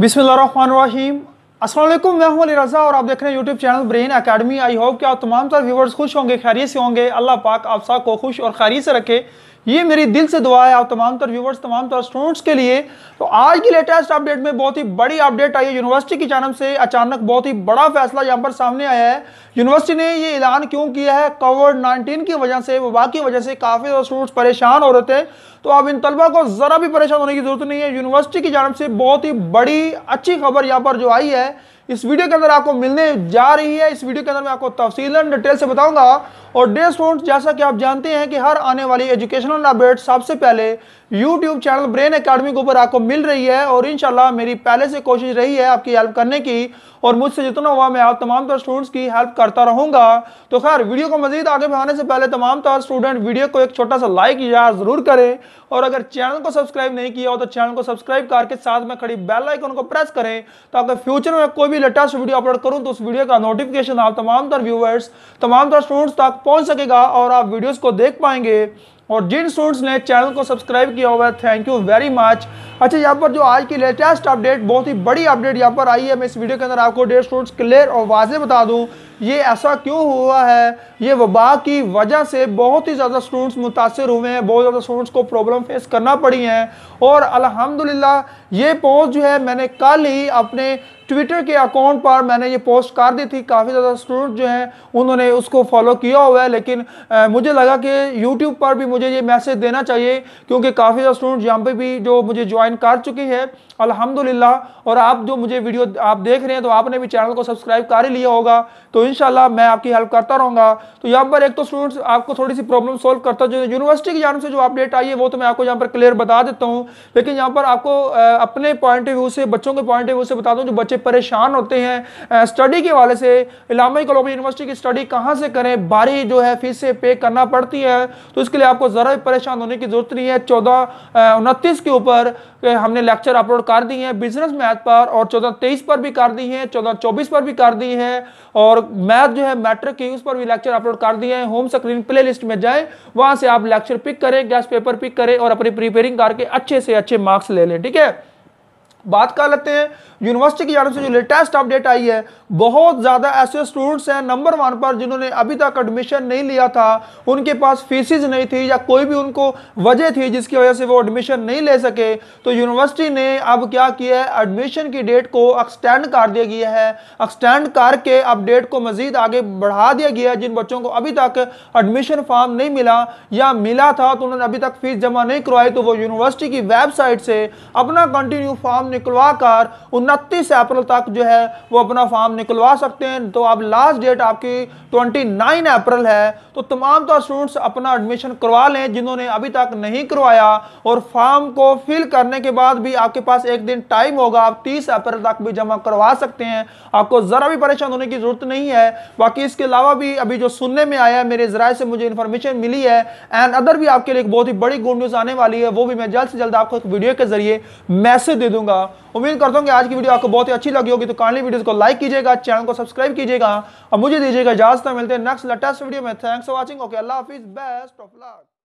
बिसमीम असलम मैं हूं अली रज़ा और आप देख रहे हैं YouTube channel brain academy I hope कि आप तमाम सारे व्यूवर्स खुश होंगे खैरियत से होंगे अल्लाह पाक आप सबको को खुश और खैरियत से रखे ये मेरी दिल से दुआ है आप तमाम तर व्यूवर्स तमाम तर स्टूडेंट्स के लिए तो आज की लेटेस्ट अपडेट में बहुत ही बड़ी अपडेट आई है यूनिवर्सिटी की जानब से अचानक बहुत ही बड़ा फैसला यहाँ पर सामने आया है यूनिवर्सिटी ने ये ऐलान क्यों किया है कोविड 19 की वजह से वबा की वजह से काफ़ी ज़्यादा स्टूडेंट्स परेशान हो रहे थे तो अब इन तलबा को ज़रा भी परेशान होने की ज़रूरत नहीं है यूनिवर्सिटी की जानब से बहुत ही बड़ी अच्छी खबर यहाँ पर जो आई है इस वीडियो के अंदर आपको मिलने जा रही है इस वीडियो के अंदर मैं आपको तफसीलन डिटेल से बताऊंगा और डे स्टूडेंट्स जैसा कि आप जानते हैं कि हर आने वाली एजुकेशनल अपडेट सबसे पहले यूट्यूब चैनल ब्रेन अकेडमी के ऊपर आपको मिल रही है और इनशाला मेरी पहले से कोशिश रही है आपकी हेल्प करने की और मुझसे जितना हुआ मैं आप तमाम तरह स्टूडेंट्स की हेल्प करता रहूंगा तो खैर वीडियो को मजीद आगे बढ़ाने से पहले तमाम तरह स्टूडेंट वीडियो को एक छोटा सा लाइक या ज़रूर करें और अगर चैनल को सब्सक्राइब नहीं किया हो तो चैनल को सब्सक्राइब करके साथ में खड़ी बेल आइकन को प्रेस करें ताकि फ्यूचर में कोई भी लेटेस्ट वीडियो अपलोड करूँ तो उस वीडियो का नोटिफिकेशन आप तमाम तरह व्यूवर्स तमाम तरह स्टूडेंट्स तक पहुँच सकेगा और आप वीडियोज़ को देख पाएंगे और जिन स्टूडेंट्स ने चैनल को सब्सक्राइब किया हुआ है थैंक यू वेरी मच अच्छा यहाँ पर जो आज की लेटेस्ट अपडेट बहुत ही बड़ी अपडेट यहाँ पर आई है मैं इस वीडियो के अंदर आपको डेट स्टूडेंट्स क्लियर और वाजे बता दूँ ये ऐसा क्यों हुआ है ये वबा की वजह से बहुत ही ज़्यादा स्टूडेंट्स मुतासर हुए हैं बहुत ज़्यादा स्टूडेंट्स को प्रॉब्लम फेस करना पड़ी है और अलहमदिल्ला ये पोस्ट जो है मैंने कल ही अपने ट्विटर के अकाउंट पर मैंने ये पोस्ट कर दी थी काफ़ी ज़्यादा स्टूडेंट जो हैं उन्होंने उसको फॉलो किया हुआ है लेकिन आ, मुझे लगा कि यूट्यूब पर भी मुझे ये मैसेज देना चाहिए क्योंकि काफ़ी ज़्यादा स्टूडेंट यहाँ पे भी जो मुझे ज्वाइन कर चुकी है अल्हम्दुलिल्लाह और आप जो मुझे वीडियो आप देख रहे हैं तो आपने भी चैनल को सब्सक्राइब कर ही लिया होगा तो इन मैं आपकी हेल्प करता रहूँगा तो यहाँ पर एक तो स्टूडेंट्स आपको थोड़ी सी प्रॉब्लम सोल्व करता जो यूनिवर्सिटी की जानव से जो अपडेट आई है वो तो मैं आपको यहाँ पर क्लियर बता देता हूँ लेकिन यहाँ पर आपको अपने पॉइंट ऑफ व्यू से बच्चों के पॉइंट ऑफ व्यू से बता दूँ जो बच्चे बच्चे परेशान होते हैं स्टडी के वाले से इलामी कलोबी यूनिवर्सिटी की स्टडी कहाँ से करें बारी जो है फीसें पे करना पड़ती है तो इसके लिए आपको ज़रा भी परेशान होने की ज़रूरत नहीं है चौदह उनतीस के ऊपर हमने लेक्चर अपलोड कर दिए हैं बिजनेस मैथ पर और चौदह तेईस पर भी कर दी हैं चौदह चौबीस पर भी कर दी हैं और मैथ जो है मैट्रिक की उस पर भी लेक्चर अपलोड कर दिए हैं होम स्क्रीन प्ले में जाए वहाँ से आप लेक्चर पिक करें गैस पेपर पिक करें और अपनी प्रिपेयरिंग करके अच्छे से अच्छे मार्क्स ले लें ठीक है बात कर लेते हैं यूनिवर्सिटी की जानव से जो लेटेस्ट अपडेट आई है बहुत ज़्यादा ऐसे स्टूडेंट्स हैं नंबर वन पर जिन्होंने अभी तक एडमिशन नहीं लिया था उनके पास फीसिस नहीं थी या कोई भी उनको वजह थी जिसकी वजह से वो एडमिशन नहीं ले सके तो यूनिवर्सिटी ने अब क्या किया है एडमिशन की डेट को एक्सटेंड कर दिया गया है एक्सटेंड करके अब डेट को मज़ीद आगे बढ़ा दिया गया है जिन बच्चों को अभी तक एडमिशन फॉर्म नहीं मिला या मिला था तो उन्होंने अभी तक फीस जमा नहीं करवाई तो वो यूनिवर्सिटी की वेबसाइट से अपना कंटिन्यू फॉर्म निकलवा कर उनतीस अप्रैल तक जो है वो अपना फॉर्म निकलवा सकते हैं तो अब लास्ट डेट आपकी ट्वेंटी नाइन अप्रैल है तो तमाम तो स्टूडेंट्स अपना एडमिशन करवा लें जिन्होंने अभी तक नहीं करवाया और फॉर्म को फिल करने के बाद भी आपके पास एक दिन टाइम होगा आप तीस अप्रैल तक भी जमा करवा सकते हैं आपको ज़रा भी परेशान होने की ज़रूरत नहीं है बाकी इसके अलावा भी अभी जो सुनने में आया है मेरे जराये से मुझे इन्फॉर्मेशन मिली है एंड अदर भी आपके लिए बहुत ही बड़ी गुड न्यूज़ आने वाली है वो भी मैं जल्द से जल्द आपको एक वीडियो के जरिए मैसेज दे दूंगा होगा उम्मीद करता हूँ कि आज की वीडियो आपको बहुत ही अच्छी लगी होगी तो काइंडली वीडियोज को लाइक कीजिएगा चैनल को सब्सक्राइब कीजिएगा और मुझे दीजिएगा इजाजत तो मिलते हैं नेक्स्ट लेटेस्ट वीडियो में थैंक्स फॉर वॉचिंग ओके अल्लाह हाफिज बेस्ट ऑफ लक